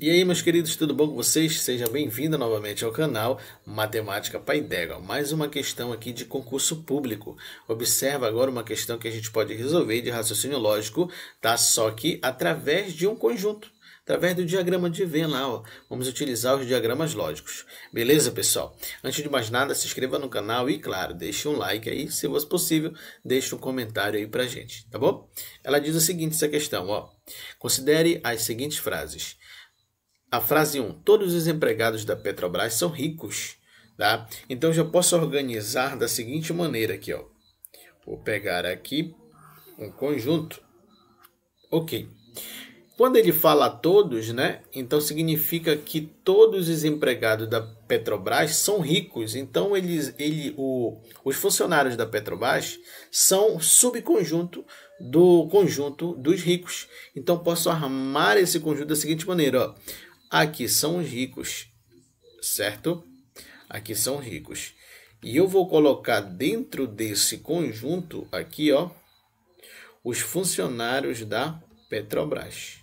E aí, meus queridos, tudo bom com vocês? Seja bem-vindo novamente ao canal Matemática Paidega. Mais uma questão aqui de concurso público. Observa agora uma questão que a gente pode resolver de raciocínio lógico, tá? Só que através de um conjunto, através do diagrama de Venn lá, ó. Vamos utilizar os diagramas lógicos. Beleza, pessoal? Antes de mais nada, se inscreva no canal e, claro, deixe um like aí, se fosse possível, deixe um comentário aí pra gente, tá bom? Ela diz o seguinte, essa questão, ó. Considere as seguintes frases. A frase 1: Todos os empregados da Petrobras são ricos. Tá? Então já posso organizar da seguinte maneira aqui, ó. Vou pegar aqui um conjunto. OK. Quando ele fala todos, né? Então significa que todos os empregados da Petrobras são ricos. Então eles, ele, o, os funcionários da Petrobras são subconjunto do conjunto dos ricos. Então posso armar esse conjunto da seguinte maneira: ó. Aqui são os ricos, certo? Aqui são ricos. E eu vou colocar dentro desse conjunto aqui, ó, os funcionários da Petrobras.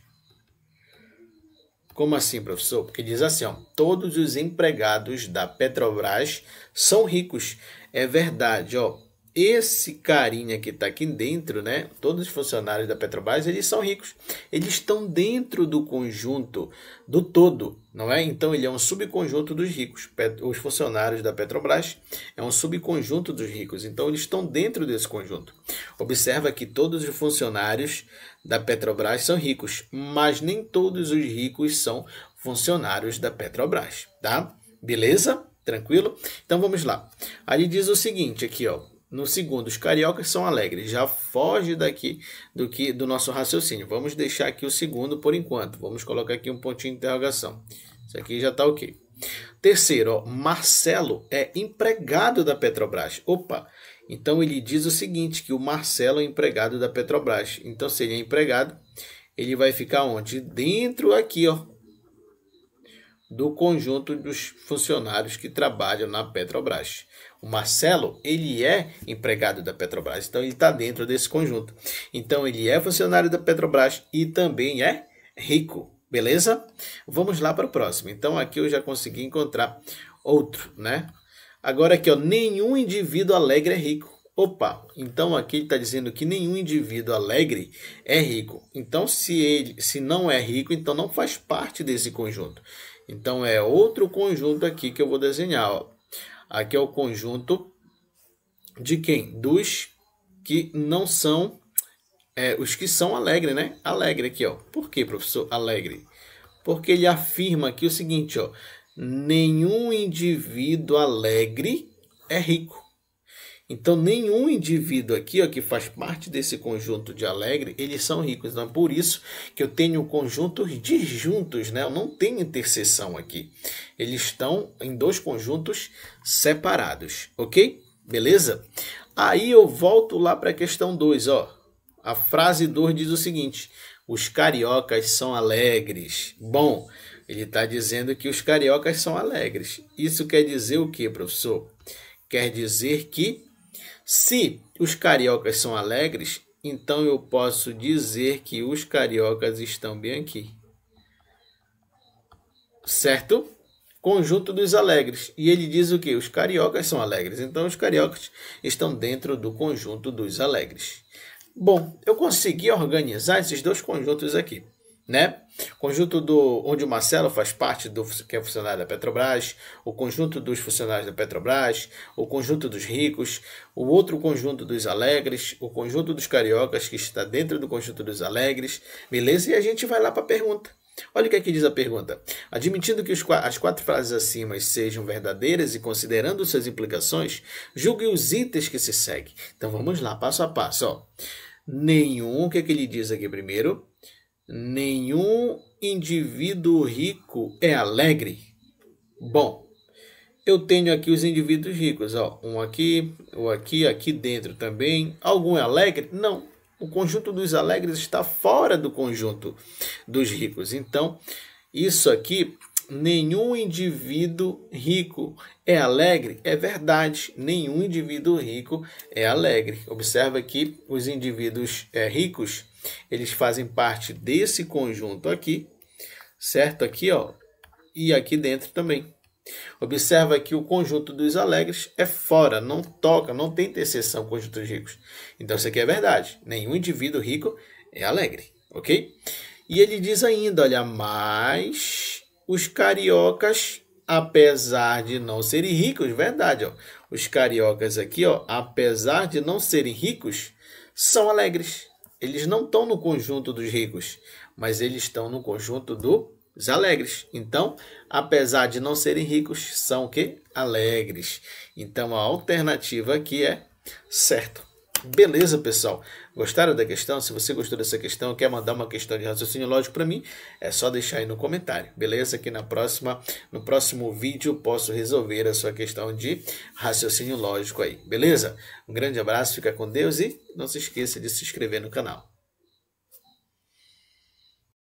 Como assim, professor? Porque diz assim, ó, todos os empregados da Petrobras são ricos. É verdade, ó, esse carinha que está aqui dentro, né? Todos os funcionários da Petrobras, eles são ricos. Eles estão dentro do conjunto, do todo, não é? Então ele é um subconjunto dos ricos. Os funcionários da Petrobras é um subconjunto dos ricos. Então eles estão dentro desse conjunto. Observa que todos os funcionários da Petrobras são ricos, mas nem todos os ricos são funcionários da Petrobras, tá? Beleza? Tranquilo? Então vamos lá. Ali diz o seguinte aqui, ó. No segundo, os cariocas são alegres. Já foge daqui do que do nosso raciocínio. Vamos deixar aqui o segundo por enquanto. Vamos colocar aqui um pontinho de interrogação. Isso aqui já está ok. Terceiro, ó, Marcelo é empregado da Petrobras. Opa! Então ele diz o seguinte: que o Marcelo é empregado da Petrobras. Então, se ele é empregado, ele vai ficar onde? Dentro aqui, ó, do conjunto dos funcionários que trabalham na Petrobras. O Marcelo, ele é empregado da Petrobras, então ele está dentro desse conjunto. Então ele é funcionário da Petrobras e também é rico, beleza? Vamos lá para o próximo. Então aqui eu já consegui encontrar outro, né? Agora aqui, ó, nenhum indivíduo alegre é rico. Opa, então aqui ele está dizendo que nenhum indivíduo alegre é rico. Então, se ele se não é rico, então não faz parte desse conjunto. Então é outro conjunto aqui que eu vou desenhar. Ó. Aqui é o conjunto de quem? Dos que não são é, os que são alegre, né? Alegre aqui, ó. Por que, professor? Alegre. Porque ele afirma aqui o seguinte, ó. Nenhum indivíduo alegre é rico. Então, nenhum indivíduo aqui ó, que faz parte desse conjunto de alegre, eles são ricos. Então, é por isso que eu tenho conjuntos disjuntos, né? Eu não tenho interseção aqui. Eles estão em dois conjuntos separados, ok? Beleza? Aí eu volto lá para a questão 2, ó. A frase 2 diz o seguinte: os cariocas são alegres. Bom, ele está dizendo que os cariocas são alegres. Isso quer dizer o que, professor? Quer dizer que se os cariocas são alegres, então eu posso dizer que os cariocas estão bem aqui. Certo? Conjunto dos alegres. E ele diz o que? Os cariocas são alegres. Então os cariocas estão dentro do conjunto dos alegres. Bom, eu consegui organizar esses dois conjuntos aqui né? Conjunto do onde o Marcelo faz parte do que é funcionário da Petrobras, o conjunto dos funcionários da Petrobras, o conjunto dos ricos, o outro conjunto dos alegres, o conjunto dos cariocas que está dentro do conjunto dos alegres, beleza? E a gente vai lá para a pergunta. Olha o que, aqui é diz a pergunta. Admitindo que os, as quatro frases acima sejam verdadeiras e considerando suas implicações, julgue os itens que se seguem. Então vamos lá, passo a passo. Ó. Nenhum, o que, é que ele diz aqui primeiro? Nenhum indivíduo rico é alegre. Bom, eu tenho aqui os indivíduos ricos, ó, um aqui, ou um aqui, aqui dentro também. Algum é alegre? Não. O conjunto dos alegres está fora do conjunto dos ricos. Então, isso aqui nenhum indivíduo rico é alegre? É verdade, nenhum indivíduo rico é alegre. Observa que os indivíduos é, ricos, eles fazem parte desse conjunto aqui, certo? Aqui, ó, e aqui dentro também. Observa que o conjunto dos alegres é fora, não toca, não tem interseção com os conjuntos ricos. Então, isso aqui é verdade. Nenhum indivíduo rico é alegre, ok? E ele diz ainda, olha, mas os cariocas, apesar de não serem ricos, verdade, ó. Os cariocas aqui, ó, apesar de não serem ricos, são alegres. Eles não estão no conjunto dos ricos, mas eles estão no conjunto dos alegres. Então, apesar de não serem ricos, são o quê? Alegres. Então, a alternativa aqui é certo. Beleza, pessoal? Gostaram da questão? Se você gostou dessa questão, quer mandar uma questão de raciocínio lógico para mim, é só deixar aí no comentário, beleza? Que na próxima, no próximo vídeo posso resolver a sua questão de raciocínio lógico aí, beleza? Um grande abraço, fica com Deus e não se esqueça de se inscrever no canal.